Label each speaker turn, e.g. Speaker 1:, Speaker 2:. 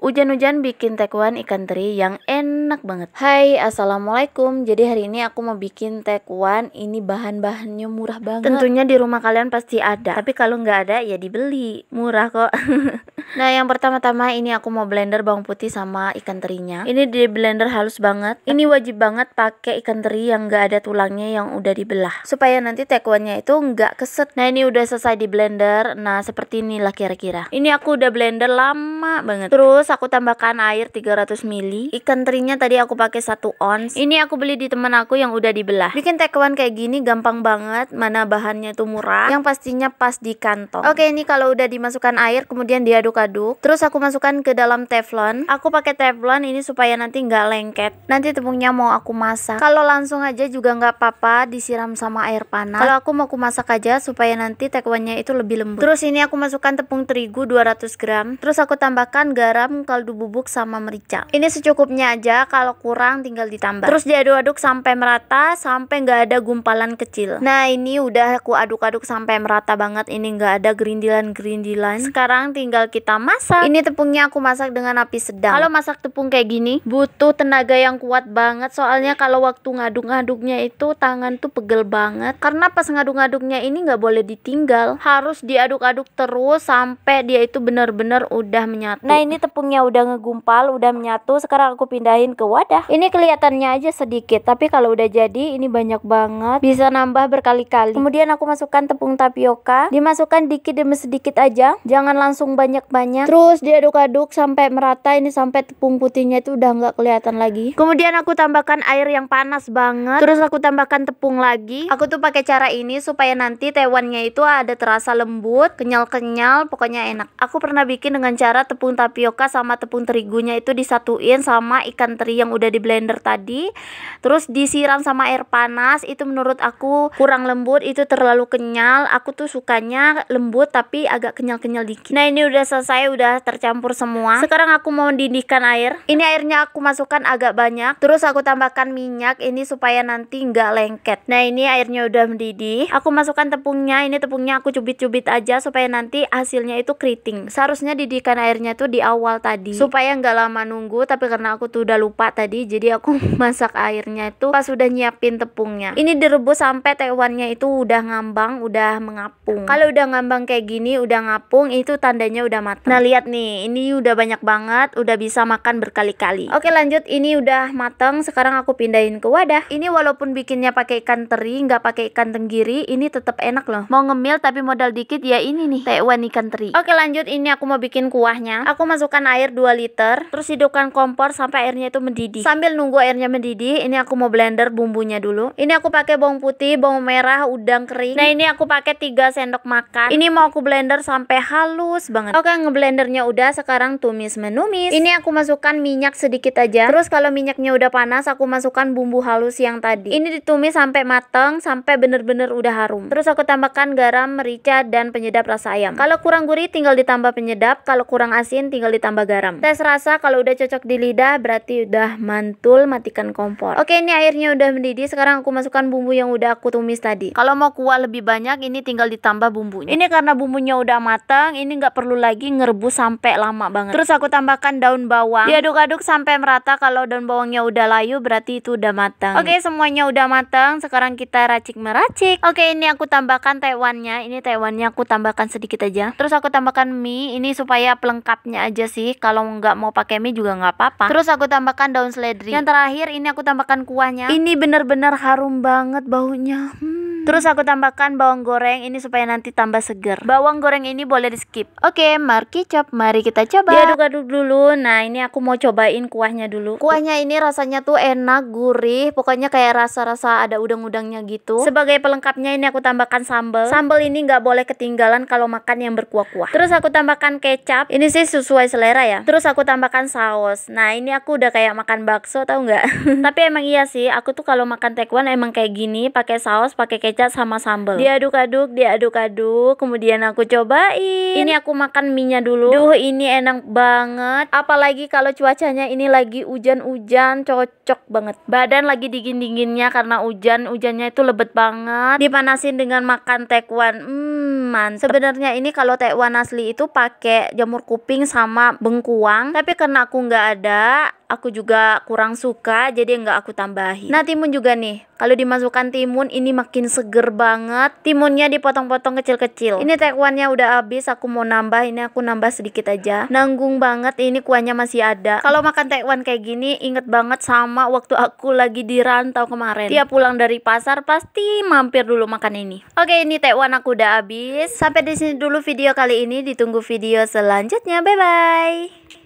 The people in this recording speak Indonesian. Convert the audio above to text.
Speaker 1: Hujan-hujan bikin tekwan ikan teri yang enak banget Hai assalamualaikum Jadi hari ini aku mau bikin tekwan Ini bahan-bahannya murah banget Tentunya di rumah kalian pasti ada Tapi kalau nggak ada ya dibeli Murah kok Nah yang pertama-tama ini aku mau blender bawang putih sama ikan terinya Ini di blender halus banget Ini wajib banget pakai ikan teri yang nggak ada tulangnya yang udah dibelah Supaya nanti tekwannya itu nggak keset Nah ini udah selesai di blender Nah seperti inilah kira-kira Ini aku udah blender lama banget Terus aku tambahkan air 300 ml. Ikan terinya tadi aku pakai 1 ons. Ini aku beli di temen aku yang udah dibelah. Bikin tekwan kayak gini gampang banget, mana bahannya tuh murah, yang pastinya pas di kantong. Oke, ini kalau udah dimasukkan air kemudian diaduk-aduk. Terus aku masukkan ke dalam teflon. Aku pakai teflon ini supaya nanti nggak lengket. Nanti tepungnya mau aku masak. Kalau langsung aja juga nggak apa-apa disiram sama air panas. Kalau aku mau aku masak aja supaya nanti tekwannya itu lebih lembut. Terus ini aku masukkan tepung terigu 200 gram. Terus aku tambahkan garam kaldu bubuk sama merica ini secukupnya aja kalau kurang tinggal ditambah terus diaduk-aduk sampai merata sampai nggak ada gumpalan kecil nah ini udah aku aduk-aduk sampai merata banget ini nggak ada gerindilan-gerindilan sekarang tinggal kita masak ini tepungnya aku masak dengan api sedang kalau masak tepung kayak gini butuh tenaga yang kuat banget soalnya kalau waktu ngaduk-ngaduknya itu tangan tuh pegel banget karena pas ngaduk-ngaduknya ini nggak boleh ditinggal harus diaduk-aduk terus sampai dia itu benar-benar udah menyatu nah ini tepung tepungnya udah ngegumpal, udah menyatu. Sekarang aku pindahin ke wadah. Ini kelihatannya aja sedikit, tapi kalau udah jadi ini banyak banget. Bisa nambah berkali-kali. Kemudian aku masukkan tepung tapioka. Dimasukkan dikit demi sedikit aja. Jangan langsung banyak-banyak. Terus diaduk-aduk sampai merata. Ini sampai tepung putihnya itu udah nggak kelihatan lagi. Kemudian aku tambahkan air yang panas banget. Terus aku tambahkan tepung lagi. Aku tuh pakai cara ini supaya nanti tewannya itu ada terasa lembut, kenyal-kenyal, pokoknya enak. Aku pernah bikin dengan cara tepung tapioka sama sama tepung terigunya itu disatuin sama ikan teri yang udah di blender tadi terus disiram sama air panas itu menurut aku kurang lembut itu terlalu kenyal aku tuh sukanya lembut tapi agak kenyal-kenyal dikit nah ini udah selesai udah tercampur semua sekarang aku mau didihkan air ini airnya aku masukkan agak banyak terus aku tambahkan minyak ini supaya nanti nggak lengket nah ini airnya udah mendidih aku masukkan tepungnya ini tepungnya aku cubit-cubit aja supaya nanti hasilnya itu keriting seharusnya didihkan airnya tuh di awal tadi tadi supaya nggak lama nunggu tapi karena aku tuh udah lupa tadi jadi aku masak airnya itu pas udah nyiapin tepungnya ini direbus sampai tewannya itu udah ngambang udah mengapung kalau udah ngambang kayak gini udah ngapung itu tandanya udah matang nah lihat nih ini udah banyak banget udah bisa makan berkali-kali oke lanjut ini udah matang sekarang aku pindahin ke wadah ini walaupun bikinnya pakai ikan teri nggak pakai ikan tenggiri ini tetap enak loh mau ngemil tapi modal dikit ya ini nih tewan ikan teri oke lanjut ini aku mau bikin kuahnya aku masukkan air air 2 liter terus hidupkan kompor sampai airnya itu mendidih sambil nunggu airnya mendidih ini aku mau blender bumbunya dulu ini aku pakai bawang putih bawang merah udang kering nah ini aku pakai 3 sendok makan ini mau aku blender sampai halus banget oke ngeblendernya udah sekarang tumis menumis ini aku masukkan minyak sedikit aja terus kalau minyaknya udah panas aku masukkan bumbu halus yang tadi ini ditumis sampai mateng sampai bener-bener udah harum terus aku tambahkan garam merica dan penyedap rasa ayam kalau kurang gurih tinggal ditambah penyedap kalau kurang asin tinggal ditambah garam. Tes rasa kalau udah cocok di lidah berarti udah mantul matikan kompor. Oke ini airnya udah mendidih sekarang aku masukkan bumbu yang udah aku tumis tadi. Kalau mau kuah lebih banyak ini tinggal ditambah bumbunya. Ini karena bumbunya udah matang ini nggak perlu lagi ngerebus sampai lama banget. Terus aku tambahkan daun bawang. Diaduk-aduk sampai merata kalau daun bawangnya udah layu berarti itu udah matang. Oke semuanya udah matang sekarang kita racik meracik. Oke ini aku tambahkan tewannya ini tewannya aku tambahkan sedikit aja. Terus aku tambahkan mie ini supaya pelengkapnya aja sih sih kalau nggak mau pakai mie juga nggak apa-apa terus aku tambahkan daun seledri yang terakhir ini aku tambahkan kuahnya ini bener-bener harum banget baunya hmm. Terus aku tambahkan bawang goreng ini supaya nanti tambah seger. Bawang goreng ini boleh di skip. Oke, mari kicap. Mari kita coba. Diaduk-aduk dulu. Nah, ini aku mau cobain kuahnya dulu. Kuahnya ini rasanya tuh enak, gurih. Pokoknya kayak rasa-rasa ada udang-udangnya gitu. Sebagai pelengkapnya ini aku tambahkan sambal. Sambal ini nggak boleh ketinggalan kalau makan yang berkuah-kuah. Terus aku tambahkan kecap. Ini sih sesuai selera merah ya terus aku tambahkan saus nah ini aku udah kayak makan bakso tau nggak tapi emang iya sih aku tuh kalau makan tekwan emang kayak gini pakai saus pakai kecap sama sambal diaduk-aduk diaduk-aduk kemudian aku cobain ini aku makan minyak dulu duh ini enak banget apalagi kalau cuacanya ini lagi hujan-hujan cocok banget badan lagi dingin-dinginnya karena hujan hujannya itu lebet banget dipanasin dengan makan tekwan hmm mantep sebenarnya ini kalau tekwan asli itu pakai jamur kuping sama bengkuang tapi karena aku nggak ada aku juga kurang suka jadi nggak aku tambahin nah timun juga nih kalau dimasukkan timun ini makin seger banget. Timunnya dipotong-potong kecil-kecil. Ini tekwannya udah habis, aku mau nambah. Ini aku nambah sedikit aja. Nanggung banget ini kuahnya masih ada. Kalau makan tekwan kayak gini inget banget sama waktu aku lagi di rantau kemarin. Tiap pulang dari pasar pasti mampir dulu makan ini. Oke, ini tekwan aku udah habis. Sampai di sini dulu video kali ini. Ditunggu video selanjutnya. Bye bye.